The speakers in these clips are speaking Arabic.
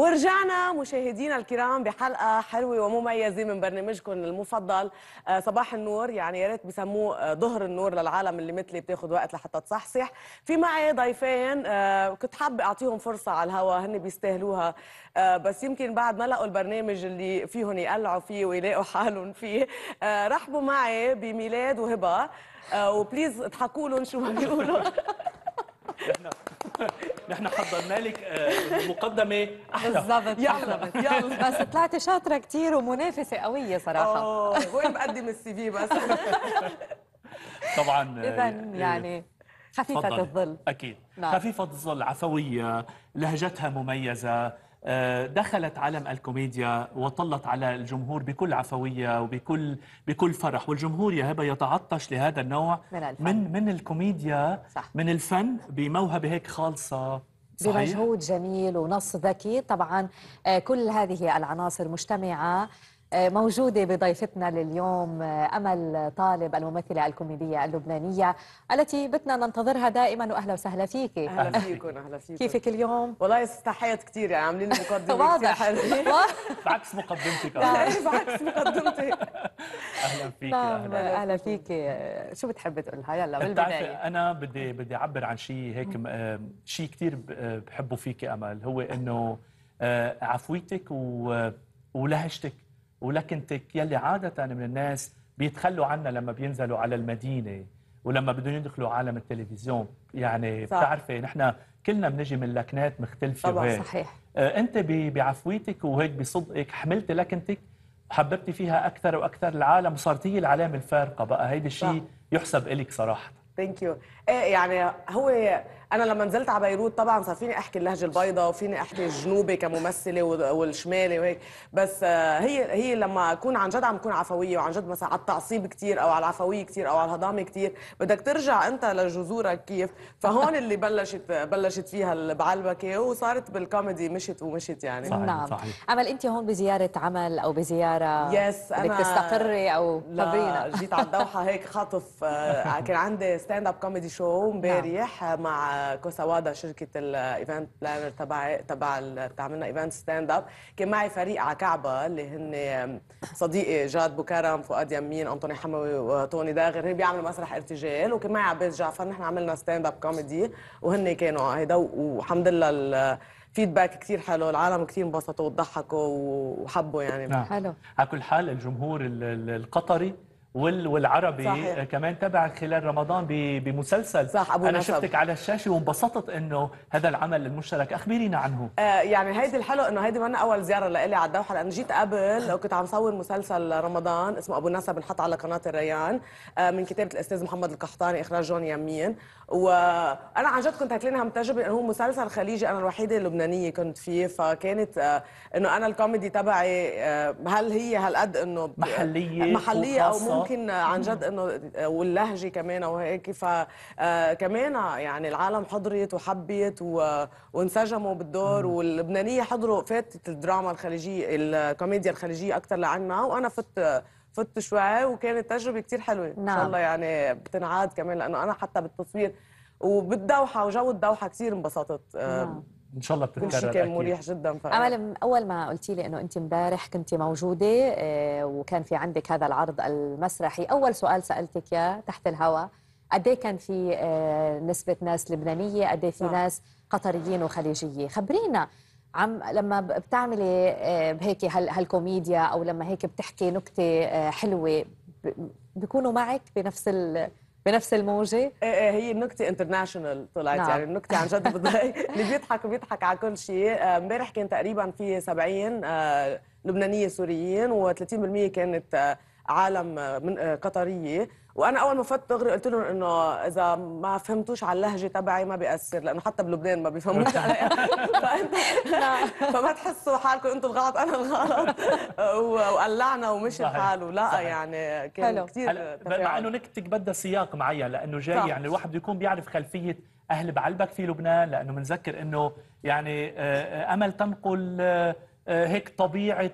ورجعنا مشاهدينا الكرام بحلقه حلوه ومميزه من برنامجكم المفضل آه، صباح النور يعني يا ريت بسموه آه، ظهر النور للعالم اللي مثلي بتاخذ وقت لحتى تصحصح في معي ضيفين آه، كنت حابه اعطيهم فرصه على الهوا هن بيستاهلوها بس يمكن بعد ما لقوا البرنامج اللي فيهم يقلعوا فيه ويلاقوا حالهم فيه رحبوا معي بميلاد وهبه وبليز اضحكوا لهم شو ما بيقولوا نحن حضرنا لك آه، مقدمه احلى بالظبط يلا يلا بس طلعتي شاطره كثير ومنافسه قويه صراحه اه وين بقدم السي في بس طبعا آه، اذا يعني خفيفه الظل اكيد نعم. خفيفه الظل عفويه لهجتها مميزه آه، دخلت عالم الكوميديا وطلت على الجمهور بكل عفويه وبكل بكل فرح والجمهور يا هبه يتعطش لهذا النوع من الفن. من, من الكوميديا صح. من الفن بموهبه هيك خالصه بمجهود جميل ونص ذكي طبعا آه، كل هذه العناصر مجتمعة آه، موجودة بضيفتنا لليوم آه، أمل طالب الممثلة الكوميدية اللبنانية التي بتنا ننتظرها دائما وأهلا وسهلا فيك أهلا فيكم أهلا فيكم كيفك اليوم؟ والله استحيت كثير يعني عاملين مقدمة واضح بعكس مقدمتك إيه، بعكس مقدمتي أهلا فيك نعم أهلا فيك آه، شو بتحب تقولها يلا بالبداية أنا بدي بدي أعبر عن شيء هيك شيء كثير بحبه فيك أمل هو إنه عفويتك و ولهجتك ولكن يلي عادة من الناس بيتخلوا عنا لما بينزلوا على المدينة ولما بدهم يدخلوا عالم التلفزيون يعني صح. بتعرفي نحن كلنا بنجي من لكنات مختلفة طبعا وهيك. صحيح آه، انت بعفويتك وهيك بصدقك حملتي لكنتك وحببتي فيها اكثر واكثر العالم وصارت هي العلامه الفارقه بقى هيدا الشيء يحسب إلك صراحه ثانك إيه، يو يعني هو انا لما نزلت على بيروت طبعا صار فيني احكي اللهجه البيضاء وفيني احكي الجنوبي كممثله والشمالي وهيك بس آه، هي هي لما اكون عن جد عم كون عفويه وعن جد مثلا على التعصيب كثير او على العفويه كثير او على الهضامه كثير بدك ترجع انت لجذورك كيف فهون اللي بلشت بلشت فيها البعلبكه وصارت بالكوميدي مشت ومشت يعني صحيح نعم صحيح. امل انت هون بزياره عمل او بزياره يس بدك تستقري او خبرينا جيت على الدوحه هيك خطف آه، كان عندي ستاند اب كوميدي شو امبارح مع كوسا وادا شركه الايفنت بلانر تبع تبع عملنا ايفنت ستاند اب كان معي فريق على كعبه اللي هن صديقي جاد بوكرم فؤاد يمين انطوني حموي وتوني داغر هن بيعملوا مسرح ارتجال وكان معي عباس جعفر نحن عملنا ستاند اب كوميدي وهن كانوا هيدا والحمد لله فيدباك كثير حلو العالم كثير انبسطوا وضحكوا وحبوا يعني نعم. حلو على كل حال الجمهور القطري والعربي صحيح. كمان تبع خلال رمضان بمسلسل صح أبو انا نصب. شفتك على الشاشه وانبسطت انه هذا العمل المشترك اخبرينا عنه آه يعني هيدي الحلو انه هيدي من اول زياره لي على الدوحه لان جيت قبل وكنت عم صور مسلسل رمضان اسمه ابو نسب انحط على قناه الريان آه من كتابه الاستاذ محمد القحطاني اخراج جون يمين وانا عن جد كنت هتلين هم تجربه انه هو مسلسل خليجي انا الوحيده اللبنانيه كنت فيه فكانت آه انه انا الكوميدي تبعي آه هل هي هالقد انه محليه محليه او يمكن آه. عن جد انه آه، واللهجه كمان وهيك فكمان آه، يعني العالم حضرت وحبت وانسجموا بالدور واللبنانيه حضروا فاتت الدراما الخليجيه الكوميديا الخليجيه اكثر لعنا وانا فت فت شوي وكانت تجربه كثير حلوه نعم. ان شاء نعم. الله يعني بتنعاد كمان لانه انا حتى بالتصوير وبالدوحه وجو الدوحه كثير انبسطت نعم. ان شاء الله بتتكرر كل كان مريح جدا فعلا امل اول ما قلتي لي انه انت امبارح كنت موجوده آه، وكان في عندك هذا العرض المسرحي اول سؤال سالتك اياه تحت الهواء قد إيه كان في آه، نسبه ناس لبنانيه قد إيه في نعم. ناس قطريين وخليجيه خبرينا عم لما بتعملي آه، بهيك هالكوميديا او لما هيك بتحكي نكته حلوه بيكونوا معك بنفس ال بنفس الموجه؟ ايه, إيه، هي النكته انترناشونال طلعت نعم. يعني النكته عن جد اللي بيضحك بيضحك على كل شيء آه، امبارح كان تقريبا في 70 آه، لبنانيه سوريين و30% كانت آه، عالم من قطريه وانا اول ما فتت دغري قلت لهم انه اذا ما فهمتوش على اللهجه تبعي ما بياثر لانه حتى بلبنان ما بيفهموش علي فانت نعم. فما تحسوا حالكم انتم الغلط انا الغلط وقلعنا ومشي الحال لا صحيح. يعني كان كثير مع انه نكتك بدها سياق معين لانه جاي يعني الواحد بده يكون بيعرف خلفيه اهل بعلبك في لبنان لانه بنذكر انه يعني آه، آه، امل تنقل آه، هيك طبيعه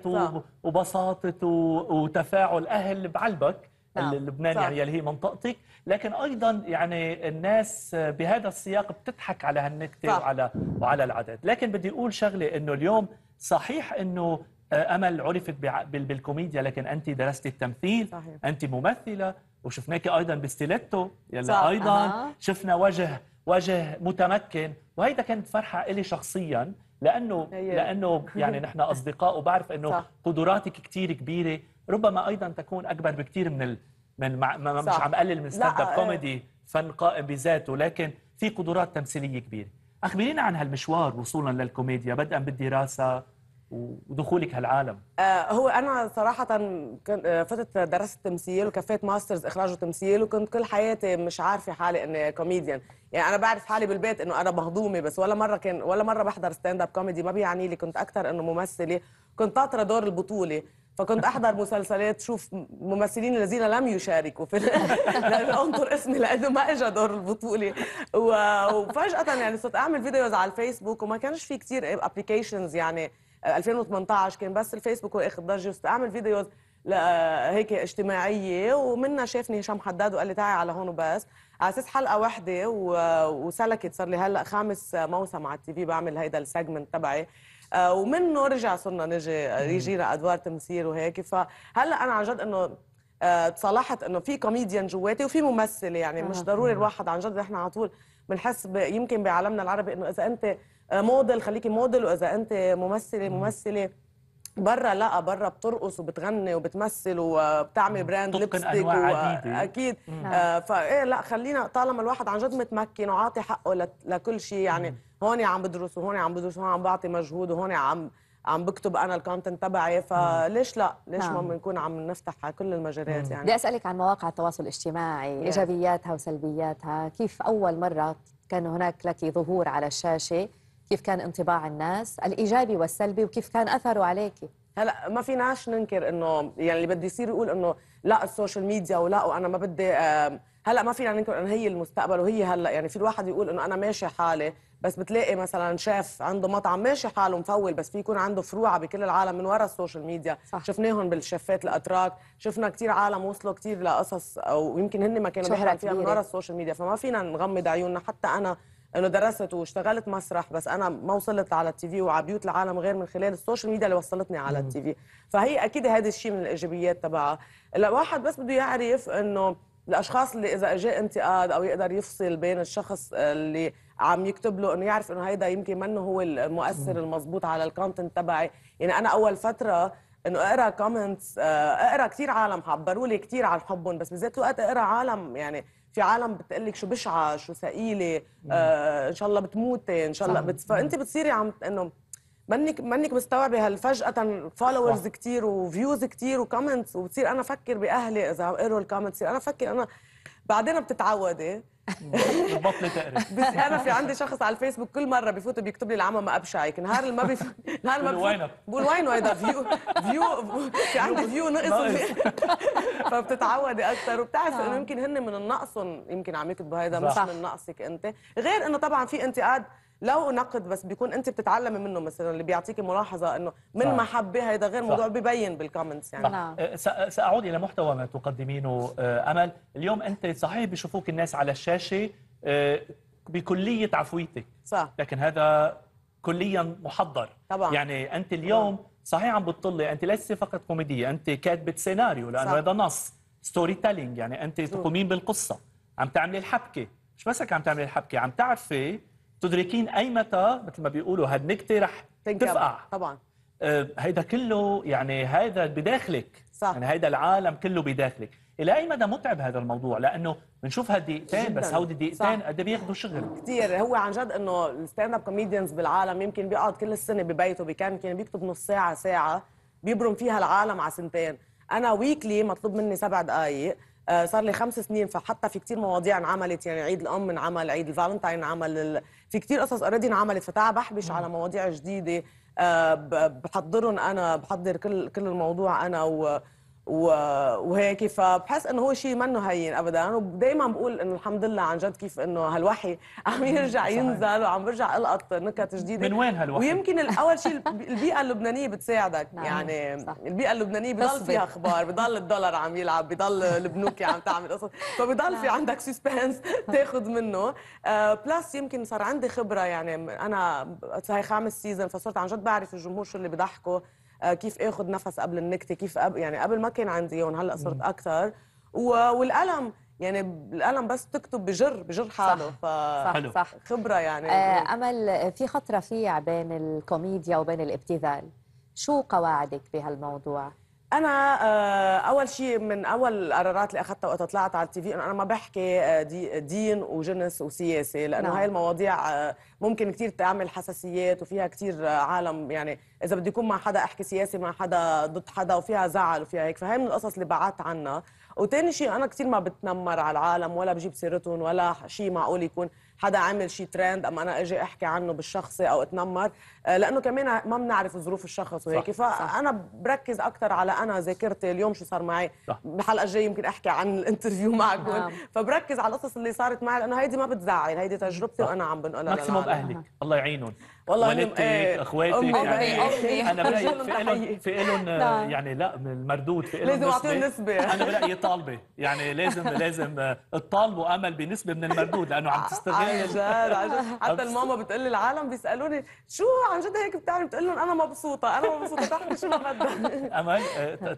وبساطه وتفاعل اهل بعلبك نعم. اللبناني يعني اللي هي منطقتك لكن ايضا يعني الناس بهذا السياق بتضحك على هالنكته صح. وعلى وعلى العدد لكن بدي اقول شغله انه اليوم صحيح انه آه، امل عرفت بالكوميديا لكن انت درست التمثيل صحيح. انت ممثله وشفناك ايضا بستيلتو يلا صح. ايضا أه. شفنا وجه وجه متمكن وهيدا كانت فرحه لي شخصيا لانه لانه يعني نحن اصدقاء وبعرف انه صح. قدراتك كثير كبيره ربما ايضا تكون اكبر بكثير من ال... من مع... ما مش عم اقلل من ستاند اب كوميدي فن قائم بذاته لكن في قدرات تمثيليه كبيره اخبرينا عن هالمشوار وصولا للكوميديا بدءا بالدراسه ودخولك هالعالم آه، هو انا صراحه آه، فتت درست تمثيل وكفيت ماسترز اخراج وتمثيل وكنت كل حياتي مش عارفه حالي اني كوميديان يعني انا بعرف حالي بالبيت انه انا مهضومه بس ولا مره كان ولا مره بحضر ستاند اب كوميدي ما بيعني لي كنت اكثر انه ممثله كنت طاطره دور البطوله فكنت احضر مسلسلات شوف ممثلين الذين لم يشاركوا في انطر اسمي لانه ما اجى دور البطوله وفجاه يعني صرت اعمل فيديوز على الفيسبوك وما كانش في كثير ابلكيشنز يعني 2018 آه، كان بس الفيسبوك هو اخذ ضجه صرت اعمل فيديوز آه، هيك اجتماعيه ومنها شافني هشام حداد وقال لي تعي على هون وبس على اساس حلقه واحده وسلكت صار لي هلا خامس موسم على التي في بعمل هيدا السيجمنت تبعي آه، ومنه رجع صرنا نجي آه، يجينا ادوار تمثيل وهيك فهلا انا عن جد انه آه، تصالحت انه في كوميديان جواتي وفي ممثله يعني مش ضروري الواحد عن جد احنا على طول بنحس يمكن بعالمنا العربي انه اذا انت موديل خليكي موديل واذا انت ممثله ممثله برا لا برا بترقص وبتغني وبتمثل وبتعمل براند ليبستيك و... اكيد فايه لا خلينا طالما الواحد عن جد متمكن وعاطي حقه لكل شيء يعني هون عم بدرس وهون عم بدرس وهون عم بعطي مجهود وهون عم عم بكتب انا الكونتنت تبعي فليش لا ليش نعم. ما بنكون عم نفتح على كل المجالات يعني بدي اسالك عن مواقع التواصل الاجتماعي yeah. ايجابياتها وسلبياتها كيف اول مره كان هناك لك ظهور على الشاشه كيف كان انطباع الناس الايجابي والسلبي وكيف كان اثره عليكي هلا ما فيناش ننكر انه يعني اللي بده يصير يقول انه لا السوشيال ميديا ولا وانا ما بدي هلا ما فينا ننكر انه هي المستقبل وهي هلا يعني في الواحد يقول انه انا ماشي حالي بس بتلاقي مثلا شاف عنده مطعم ماشي حاله مفول بس في يكون عنده فروعه بكل العالم من ورا السوشيال ميديا صح. شفناهم بالشفات الاتراك شفنا كثير عالم وصلوا كثير لقصص او يمكن هن ما كانوا بيحرقوا فيها من ورا السوشيال ميديا فما فينا نغمض عيوننا حتى انا انه درست واشتغلت مسرح بس انا ما وصلت على التي في وعلى بيوت العالم غير من خلال السوشيال ميديا اللي وصلتني على التي في فهي اكيد هذا الشيء من الايجابيات تبعها الواحد بس بده يعرف انه الاشخاص اللي اذا اجى انتقاد او يقدر يفصل بين الشخص اللي عم يكتب له انه يعرف انه هيدا يمكن منه هو المؤثر المضبوط على الكونتنت تبعي يعني انا اول فتره انه اقرا كومنتس آه، اقرا كثير عالم عبروا لي كثير عن حبهم بس بذات الوقت اقرا عالم يعني في عالم بتقول لك شو بشعه شو ثقيله آه ان شاء الله بتموتي ان شاء الله بتف... فانت بتصيري عم انه منك منك مستوعبه هالفجاه فولورز كثير وفيوز كثير وكومنتس وبتصير انا افكر باهلي اذا قروا الكومنتس انا افكر انا بعدين بتتعودي بطلي تقري بس انا في عندي شخص على الفيسبوك كل مره بفوت بيكتب لي العمى ما ابشعك نهار ما بيف... نهار ما بفوت بقول وين هيدا فيو فيو في عندي فيو نقص فبتتعودي اكثر وبتعرفي انه نعم. يمكن هن من النقص يمكن عم يكتبوا هيدا مش من نقصك انت غير انه طبعا في انتقاد لو نقد بس بيكون انت بتتعلمي منه مثلا اللي بيعطيكي ملاحظه انه من محبه هذا غير صح. موضوع ببين بالكومنتس يعني نعم. آه، ساعود الى محتوى ما تقدمينه آه، امل اليوم انت صحيح بيشوفوك الناس على الشاشه آه، بكليه عفويتك صح. لكن هذا كليا محضر طبعا. يعني انت اليوم صحيح عم بتطلي انت ليس فقط كوميديه انت كاتبه سيناريو لانه هذا نص ستوري تيلينج يعني انت تقومين بالقصه عم تعملي الحبكه مش بس عم تعملي الحبكه عم تعرفي تدركين اي متى مثل ما بيقولوا هالنكته رح تفقع طبعا آه، هيدا كله يعني هيدا بداخلك صح. يعني هيدا العالم كله بداخلك الى اي مدى متعب هذا الموضوع لانه بنشوف هالدقيقتين بس هودي دقيقتين قد إيه بياخذوا شغل كثير هو عن جد انه الستاند اب كوميديانز بالعالم يمكن بيقعد كل السنه ببيته كان بيكتب نص ساعه ساعه بيبرم فيها العالم على سنتين انا ويكلي مطلوب مني سبع دقائق آه، صار لي خمس سنين فحتى في كثير مواضيع انعملت يعني عيد الام انعمل عيد الفالنتاين انعمل في كثير قصص اوريدي انعملت فتعال بحبش على مواضيع جديده آه، بحضرهم انا بحضر كل كل الموضوع انا و وهيك فبحس انه هو شيء منه هين ابدا ودائما بقول انه الحمد لله عن جد كيف انه هالوحي عم يرجع ينزل وعم برجع القط نكت جديده من وين هالوحي ويمكن الاول شيء البيئه اللبنانيه بتساعدك نعم، يعني صح. البيئه اللبنانيه بضل فيها اخبار بضل الدولار عم يلعب بضل البنوك عم تعمل قصص فبضل في نعم. عندك سسبنس تاخذ منه بلس آه، يمكن صار عندي خبره يعني انا هي خامس سيزون فصرت عن جد بعرف الجمهور شو اللي بضحكه آه، كيف اخذ نفس قبل النكته كيف أب... يعني قبل ما كان عندي اياهم هلا صرت اكثر والقلم يعني القلم بس تكتب بجر بجر حاله صح ف صح, صح خبره يعني آه امل في خط رفيع بين الكوميديا وبين الابتذال شو قواعدك بهالموضوع انا آه، اول شيء من اول القرارات اللي اخذتها وقت طلعت على التي في انه انا ما بحكي آه، دي دين وجنس وسياسه لانه نعم. هاي المواضيع آه، ممكن كثير تعمل حساسيات وفيها كثير عالم يعني اذا بدي يكون مع حدا احكي سياسي مع حدا ضد حدا وفيها زعل وفيها هيك فهي من القصص اللي بعدت عنها وثاني شيء انا كثير ما بتنمر على العالم ولا بجيب سيرتهم ولا شيء معقول يكون حدا عامل شي ترند اما انا اجي احكي عنه بالشخصي او اتنمر آه، لانه كمان ما بنعرف ظروف الشخص وهيك فانا بركز اكثر على انا ذاكرتي اليوم شو صار معي الحلقه الجايه يمكن احكي عن الانترفيو معكم نعم. فبركز على القصص اللي صارت معي لانه هيدي ما بتزعل هيدي تجربتي صح. وانا عم بنقولها ماكسيموم اهلك الله يعينهم والله والدتك ايه اخواتك يعني أمي انا برايي في لهم في آه، نعم. يعني لا المردود في لهم لازم اعطيهم نسبه انا برايي طالبه يعني لازم لازم تطالبوا آه، امل بنسبه من المردود لانه عم تستغل جد يعني حتى الماما بتقول لي العالم بيسالوني شو عن جد هيك بتعمل بتقول لهم انا مبسوطه انا مبسوطه تحكي شو ما بدك امل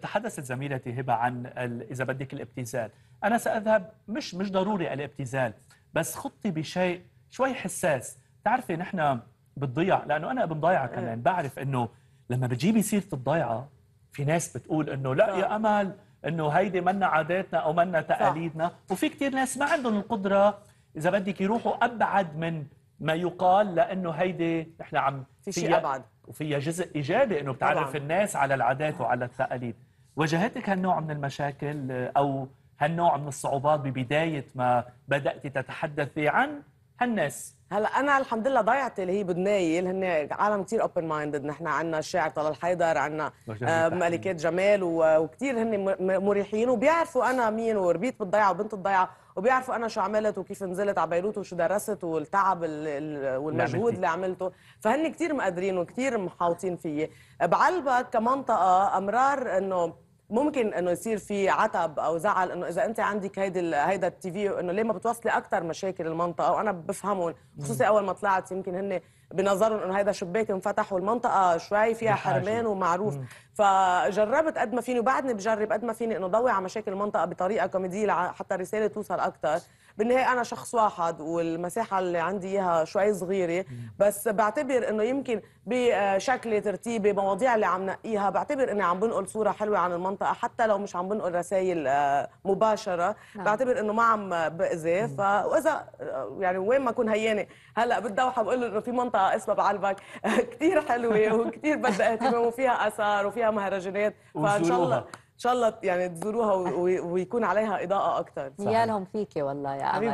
تحدثت زميلتي هبه عن اذا بدك الابتزال انا ساذهب مش مش ضروري الابتزال بس خطي بشيء شوي حساس تعرفي نحن بتضيع لانه انا ابن ضايعه كمان بعرف انه لما بتجيبي سيره الضيعه في ناس بتقول انه لا يا امل انه هيدي منا عاداتنا او منا تقاليدنا وفي كثير ناس ما عندهم القدره اذا بدك يروحوا ابعد من ما يقال لانه هيدي نحن عم في شيء ابعد وفيها جزء ايجابي انه بتعرف طبعاً. الناس على العادات وعلى التقاليد واجهتك هالنوع من المشاكل آه، او هالنوع من الصعوبات ببدايه ما بدات تتحدثي عن هالناس هلا انا الحمد لله ضيعتي اللي هي اللي هن عالم كثير اوبن مايندد نحن عندنا الشاعر طلال حيدر عندنا آه، ملكات جمال وكثير هن مريحين وبيعرفوا انا مين وربيت بالضيعه وبنت الضيعه وبيعرفوا انا شو عملت وكيف نزلت على بيروت وشو درست والتعب والمجهود اللي عملته فهن كثير مقدرين وكثير محاوطين فيي بعلبك كمنطقه امرار انه ممكن انه يصير في عتب او زعل انه اذا انت عندك هيدا هيدا التي في انه ليه ما بتوصلي اكثر مشاكل المنطقه وانا بفهمهم خصوصي اول ما طلعت يمكن هن بنظرهم انه هذا شباك انفتح والمنطقه شوي فيها حرمان ومعروف مم. فجربت قد ما فيني وبعدني بجرب قد ما فيني انه ضوي على مشاكل المنطقه بطريقه كوميديه حتى الرساله توصل اكثر بالنهايه انا شخص واحد والمساحه اللي عندي اياها شوي صغيره بس بعتبر انه يمكن بشكل ترتيبي مواضيع اللي عم نقيها بعتبر اني عم بنقل صوره حلوه عن المنطقه حتى لو مش عم بنقل رسائل آه، مباشره نعم. بعتبر انه ما عم باذي فاذا آه، يعني وين ما اكون هيانه هلا بالدوحه بقول له انه في منطقه اسمها بعلبك كثير حلوه وكثير بدها اهتمام وفيها اثار وفيها مهرجانات فان شاء الله شاء الله يعني تزوروها ويكون عليها اضاءه اكتر نيالهم فيكي والله يا امل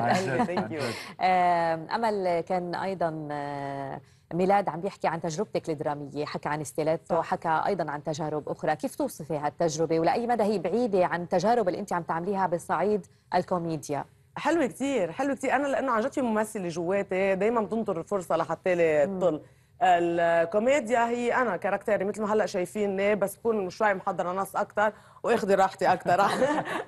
آه، امل كان ايضا آه، ميلاد عم بيحكي عن تجربتك الدراميه حكى عن استيلات وحكى ايضا عن تجارب اخرى كيف توصفي هالتجربه ولاي مدى هي بعيده عن التجارب اللي انت عم تعمليها بالصعيد الكوميديا حلوة كثير حلوة كثير أنا لأنه عن جد في ممثلة جواتي دايما بتنطر الفرصة لحتى لي تطل الكوميديا هي انا كاركتيري مثل ما هلا شايفيني بس بكون شوي محضره نص اكثر واخذي راحتي اكثر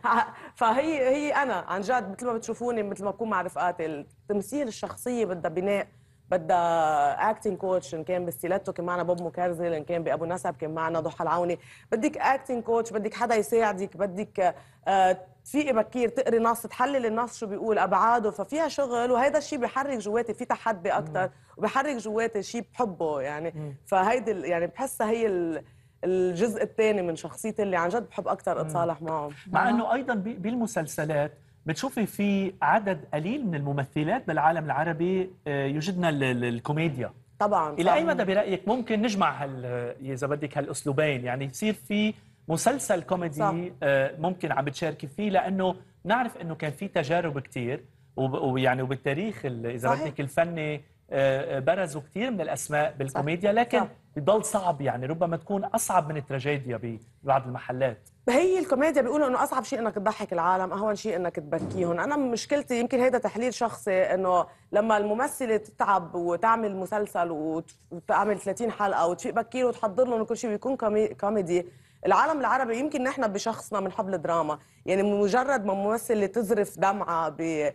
فهي هي انا عن جد مثل ما بتشوفوني مثل ما بكون مع رفقاتي التمثيل الشخصيه بدها بناء بدها اكتنج كوتش ان كان بستيلاتو كان معنا بوب مكرزل ان كان بابو نسب كان معنا ضحى العوني بدك اكتنج كوتش بدك حدا يساعدك بدك آه في بكير تقري نص تحلل النص شو بيقول ابعاده ففيها شغل وهيدا الشيء بحرك جواتي في تحدي اكثر وبحرك جواتي شيء بحبه يعني فهيدي يعني بحسها هي ال... الجزء الثاني من شخصيتي اللي عن جد بحب اكثر اتصالح معه مع انه ايضا بالمسلسلات بتشوفي في عدد قليل من الممثلات بالعالم العربي آه، يجدنا الكوميديا طبعا الى اي مدى برايك ممكن نجمع هال اذا بدك هالاسلوبين يعني يصير في مسلسل كوميدي صح. آه، ممكن عم بتشاركي فيه لانه نعرف انه كان في تجارب كثير ويعني وبالتاريخ اذا بدك الفني آه، آه، برزوا كثير من الاسماء بالكوميديا لكن بضل صعب يعني ربما تكون اصعب من التراجيديا ببعض المحلات هي الكوميديا بيقولوا انه اصعب شيء انك تضحك العالم اهون شيء انك تبكيهم انا مشكلتي يمكن هيدا تحليل شخصي انه لما الممثله تتعب وتعمل مسلسل وتعمل 30 حلقه وتفيق بكير وتحضر لهم وكل شيء بيكون كوميدي العالم العربي يمكن نحن بشخصنا من حبل الدراما يعني مجرد ما ممثل تزرف دمعه ب...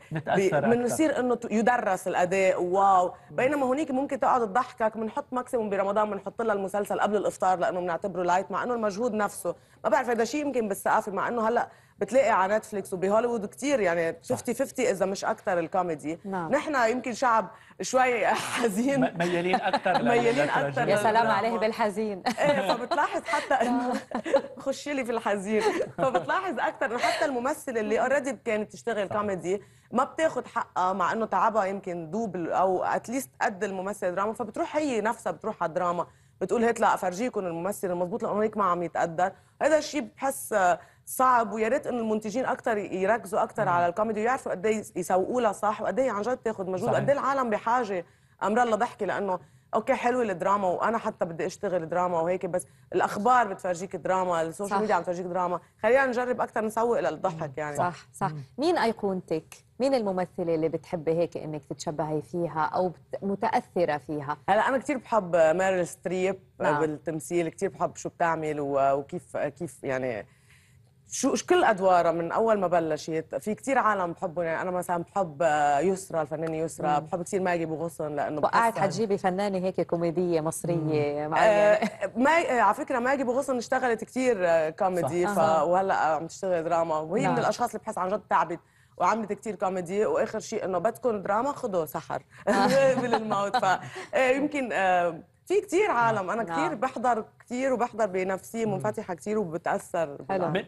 بنصير انه يدرس الاداء واو بينما هناك ممكن تقعد تضحكك بنحط ماكسيموم برمضان بنحط لها المسلسل قبل الافطار لانه بنعتبره لايت مع انه المجهود نفسه ما بعرف هذا شيء يمكن بالثقافه مع انه هلا بتلاقي على نتفليكس وبهوليوود كثير يعني 50 50 اذا مش اكثر الكوميدي نعم. نحن يمكن شعب شوي حزين ميالين اكثر ميالين اكثر يا سلام عليه بالحزين ايه فبتلاحظ حتى انه خشي لي في الحزين فبتلاحظ اكثر حتى الممثل اللي اوريدي كانت تشتغل كوميدي ما بتاخد حقها مع انه تعبها يمكن دوبل او اتليست قد الممثل دراما فبتروح هي نفسها بتروح على الدراما بتقول هات لا افرجيكم الممثل المضبوط لانه هيك ما عم يتقدر هذا الشيء بحس صعب ويا ريت انه المنتجين اكثر يركزوا اكثر على الكوميدي ويعرفوا قد ايه يسوقوا لها صح وقد ايه عن جد تاخذ مجهود قد ايه العالم بحاجه امر الله لانه اوكي حلو الدراما وانا حتى بدي اشتغل دراما وهيك بس الاخبار بتفرجيك دراما السوشيال ميديا عم تفرجيك دراما خلينا نجرب اكثر نسوق للضحك يعني صح صح مين ايقونتك مين الممثله اللي بتحبي هيك انك تتشبهي فيها او متاثره فيها هلا انا كثير بحب ميرل ستريب نعم. بالتمثيل كثير بحب شو بتعمل وكيف كيف يعني شو كل ادواره من اول ما بلشت في كثير عالم بحبهم يعني انا مثلا بحب آه، يسرى الفنانه يسرى مم. بحب كثير ماجي بغصن لانه وقعت حتجيبي فنانه هيك كوميديه مصريه مع آه ما آه، على فكره ماجي بغصن اشتغلت كثير آه، كوميدي ف... آه. وهلا عم تشتغل دراما وهي نعم. من الاشخاص اللي بحس عن جد تعبت وعملت كثير كوميدي واخر شيء انه بدكم دراما خذوا سحر من الموت ف يمكن في كثير عالم انا نعم. كثير بحضر كثير وبحضر بنفسيه منفتحه كثير وبتاثر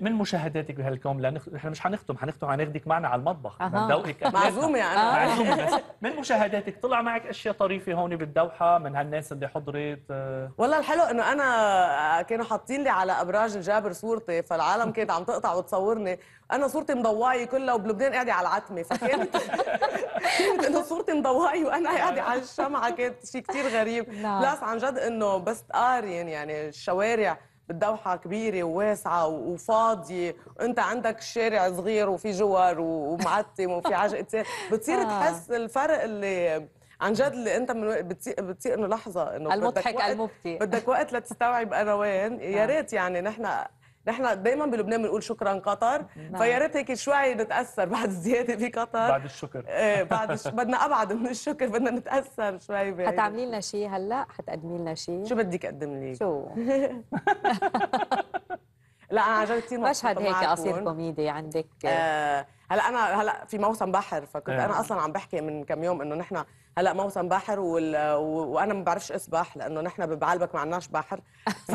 من مشاهداتك بهالكم لان احنا مش حنختم حنختم حناخذك معنا على المطبخ ندوقك معزومه يعني. انا آه. معزومه بس من مشاهداتك طلع معك اشياء طريفه هون بالدوحه من هالناس اللي حضرت آه. والله الحلو انه انا كانوا حاطين لي على ابراج الجابر صورتي فالعالم كانت عم تقطع وتصورني انا صورتي مضوايه كلها وبلبنان قاعده على العتمه فكانت انه صورتي مضوايه وانا قاعده على الشمعه كانت شيء كثير غريب نعم. بلس عن جد انه بس تقارن يعني الشوارع بالدوحه كبيره وواسعه وفاضيه وانت عندك شارع صغير وفي جوار ومعتم وفي عجقه بتصير آه. تحس الفرق اللي عن جد اللي انت من بتصير بتسيء انه لحظه انه المضحك بدك المبكي بدك وقت لتستوعب انا وين يا آه. ريت يعني نحن نحن دائما بلبنان بنقول شكرا قطر نعم. فيا ريت هيك شوي نتاثر بعد الزياده بقطر بعد الشكر ايه بعد الش... بدنا ابعد من الشكر بدنا نتاثر شوي بعيد. حتعملي لنا شيء هلا حتقدمي لنا شيء شو بدك اقدم لي شو؟ لا انا عجبتني كثير مشهد هيك قصير كوميدي عندك آه هلا انا هلا في موسم بحر فكنت إيه. انا اصلا عم بحكي من كم يوم انه نحن هلا موسم بحر وال... و... وانا ما بعرفش اسبح لانه نحن ببعلبك ما عندناش بحر ف...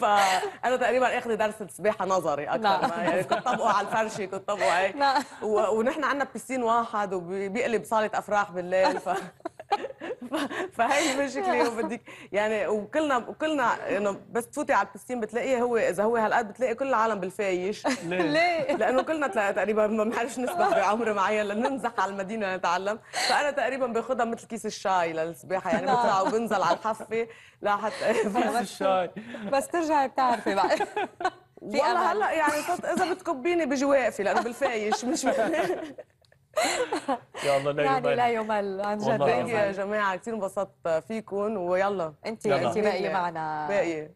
فانا تقريبا اخذ درس السباحه نظري اكثر نعم. يعني كنت طبقه على الفرش كنت طبقه هيك نعم. ونحن عندنا بسين واحد وبيقلب صاله افراح بالليل ف فهي المشكله وبدك يعني وكلنا وكلنا انه بس تفوتي على البستين بتلاقيه هو اذا هو هالقد بتلاقي كل العالم بالفايش ليه؟ ليه؟ لانه كلنا تقريبا ما بنعرفش نسبح بعمر معين لننزح على المدينه نتعلم فانا تقريبا باخذها مثل كيس الشاي للسباحه يعني بطلع وبنزل على الحفه لحتى كيس الشاي بس ترجعي بتعرفي بعد والله هلا يعني اذا بتكبيني بجوافي لانه بالفايش مش يلا لا يعني يمل يعني لا يمل عن جد طيب، يا جماعه كثير انبسطت فيكم ويلا انت انت باقيه معنا باقيه